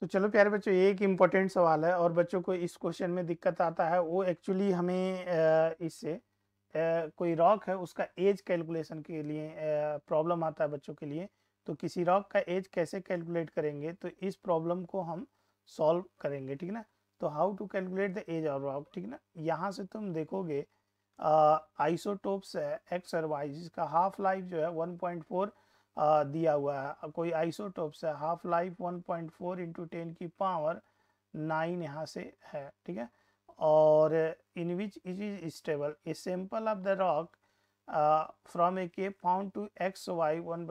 तो चलो प्यारे बच्चों एक इम्पोर्टेंट सवाल है और बच्चों को इस क्वेश्चन में दिक्कत आता है वो एक्चुअली हमें इससे कोई रॉक है उसका एज कैलकुलेशन के लिए प्रॉब्लम आता है बच्चों के लिए तो किसी रॉक का एज कैसे कैलकुलेट करेंगे तो इस प्रॉब्लम को हम सॉल्व करेंगे ठीक ना तो how to calculate the age of rock ठीक ना यहाँ से तुम देखोगे आइसोटोप्स है एक्स और वाई जिसका हाफ लाइफ जो है वन दिया हुआ है कोई आइसोटोप्स है half life 1.4 point four into ten की पावर नाइन यहाँ से है ठीक है और in which it is stable a sample of the rock from a K found to X Y one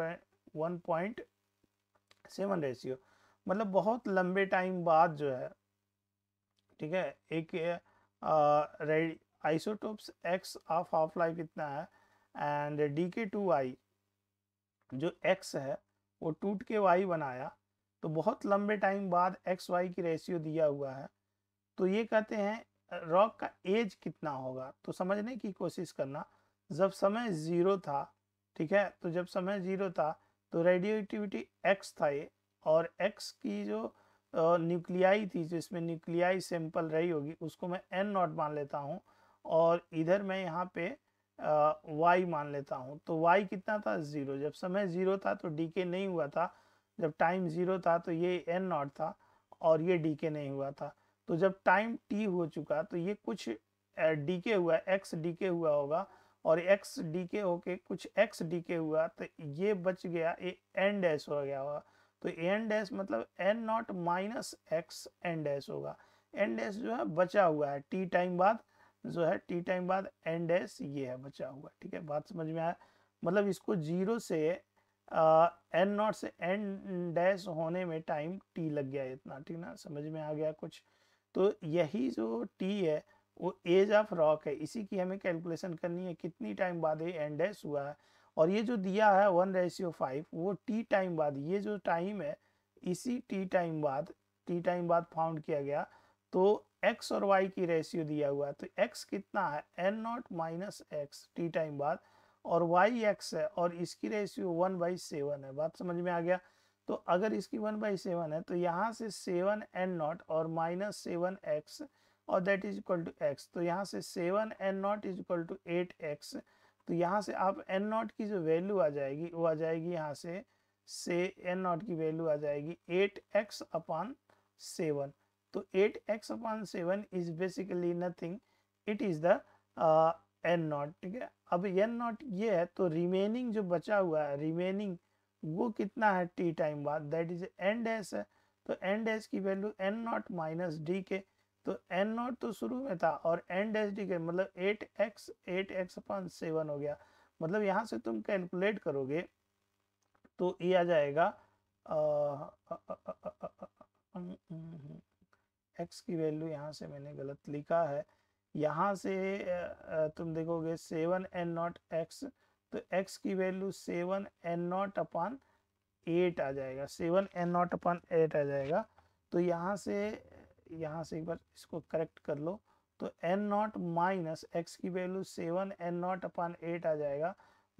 one point seven ratio मतलब बहुत लंबे टाइम बाद जो है ठीक है एक isotopes X of half life इतना है and decay to I जो x है वो टूट के y बनाया तो बहुत लंबे टाइम बाद एक्स वाई की रेशियो दिया हुआ है तो ये कहते हैं रॉक का एज कितना होगा तो समझने की कोशिश करना जब समय ज़ीरो था ठीक है तो जब समय ज़ीरो था तो रेडियोटिविटी एक्स था ये और एक्स की जो न्यूक्लियाई थी जो इसमें न्यूक्लियाई सैंपल रही होगी उसको मैं एन नॉट मान लेता हूँ और इधर मैं यहाँ पे y मान लेता हूँ तो y कितना था ज़ीरो जब समय ज़ीरो था तो डी के नहीं हुआ था जब टाइम ज़ीरो था तो ये एन नॉट था और ये डी के नहीं हुआ था तो जब टाइम t हो चुका तो ये कुछ डी के हुआ x डी के हुआ होगा और x डी के होके कुछ x डी के हुआ तो ये बच गया ये एन डैश हो गया होगा तो एन डैश मतलब N naught minus X N dash होगा एन डैश जो है बचा हुआ है टी टाइम बाद जो है टी टाइम बाद एंड एस ये है बचा हुआ ठीक है बात समझ में आया मतलब इसको जीरो से एन नॉट से एन डैश होने में टाइम टी लग गया इतना ठीक ना समझ में आ गया कुछ तो यही जो टी है वो एज ऑफ रॉक है इसी की हमें कैलकुलेशन करनी है कितनी टाइम बाद ये एन डैश हुआ है और ये जो दिया है वन रेशियो फाइव वो टी टाइम बाद ये जो टाइम है इसी टी टाइम बाद टी टाइम बाद फाउंड किया गया तो x और y की रेशियो दिया हुआ है तो x कितना है N naught minus X T time बाद और y x है और इसकी रेशियो वन बाई सेवन है बात समझ में आ गया तो अगर इसकी वन बाई सेवन है तो यहाँ से सेवन एन नॉट और माइनस सेवन एक्स और that is equal to X तो यहाँ से seven N naught is equal to eight X तो यहाँ से आप एन नॉट की जो वैल्यू आ जाएगी वो आ जाएगी यहाँ से से एन नॉट की वैल्यू आ जाएगी एट एक्स अपॉन सेवन तो 8x upon seven is basically nothing it is the N naught ठीक है अब एन नॉट ये है तो रिमेनिंग जो बचा हुआ है रिमेनिंग वो कितना है टी टाइम बाद दैट इज एन डैश है तो एन डैश की value N naught minus decay तो एन नॉट तो शुरू में था और एन डैश डी के मतलब eight X eight X upon seven हो गया मतलब यहाँ से तुम कैलकुलेट करोगे तो ये आ जाएगा आ, आ, आ, आ, आ, आ, आ, आ, एक्स की वैल्यू यहाँ से मैंने गलत लिखा है यहाँ से तुम देखोगे सेवन एन नॉट एक्स तो एक्स की value seven N naught upon eight आ जाएगा seven N naught upon eight आ जाएगा तो यहाँ से यहाँ से एक बार इसको करेक्ट कर लो तो एन नॉट माइनस एक्स की value seven N naught upon eight आ जाएगा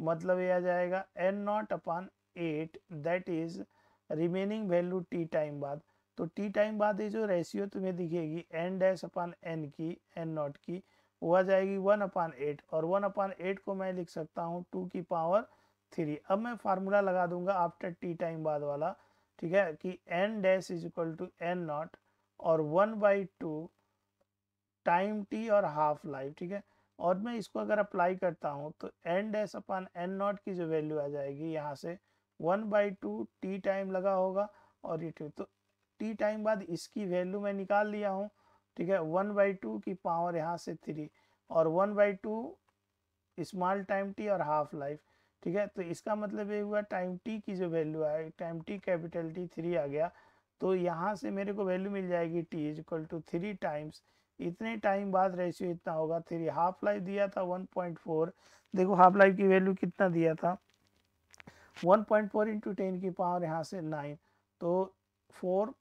मतलब ये आ जाएगा N naught upon eight that is remaining value T time बाद तो टी टाइम बाद ये जो रेशियो तुम्हें दिखेगी एन डैश अपान एन की एन नॉट की वो आ जाएगी वन अपान एट और वन अपान एट को मैं लिख सकता हूँ टू की पावर थ्री अब मैं फार्मूला लगा दूंगा आफ्टर टी टाइम बाद वाला ठीक है कि N dash is equal to N naught और one by two time T और हाफ लाइफ ठीक है और मैं इसको अगर अप्लाई करता हूँ तो N dash upon N naught की जो वैल्यू आ जाएगी यहाँ से one by two T time लगा होगा और ये तो टी टाइम बाद इसकी वैल्यू मैं निकाल लिया हूँ ठीक है वन बाई टू की पावर यहाँ से थ्री और one by two small time T और हाफ लाइफ ठीक है तो इसका मतलब ये हुआ टाइम टी की जो वैल्यू है time T capital T three आ गया तो यहाँ से मेरे को वैल्यू मिल जाएगी T is equal to three times इतने टाइम बाद रेशियो इतना होगा थ्री हाफ लाइफ दिया था वन पॉइंट फोर देखो हाफ लाइफ की वैल्यू कितना दिया था one point four into ten की पावर यहाँ से नाइन तो फोर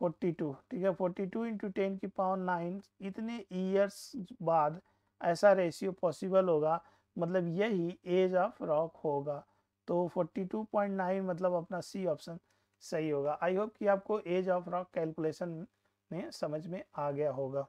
42 ठीक है 42 टू इंटू टेन की पावर नाइन इतने ईयर्स बाद ऐसा रेशियो पॉसिबल होगा मतलब यही एज ऑफ रॉक होगा तो 42.9 मतलब अपना सी ऑप्शन सही होगा आई होप कि आपको एज ऑफ रॉक कैलकुलेशन में समझ में आ गया होगा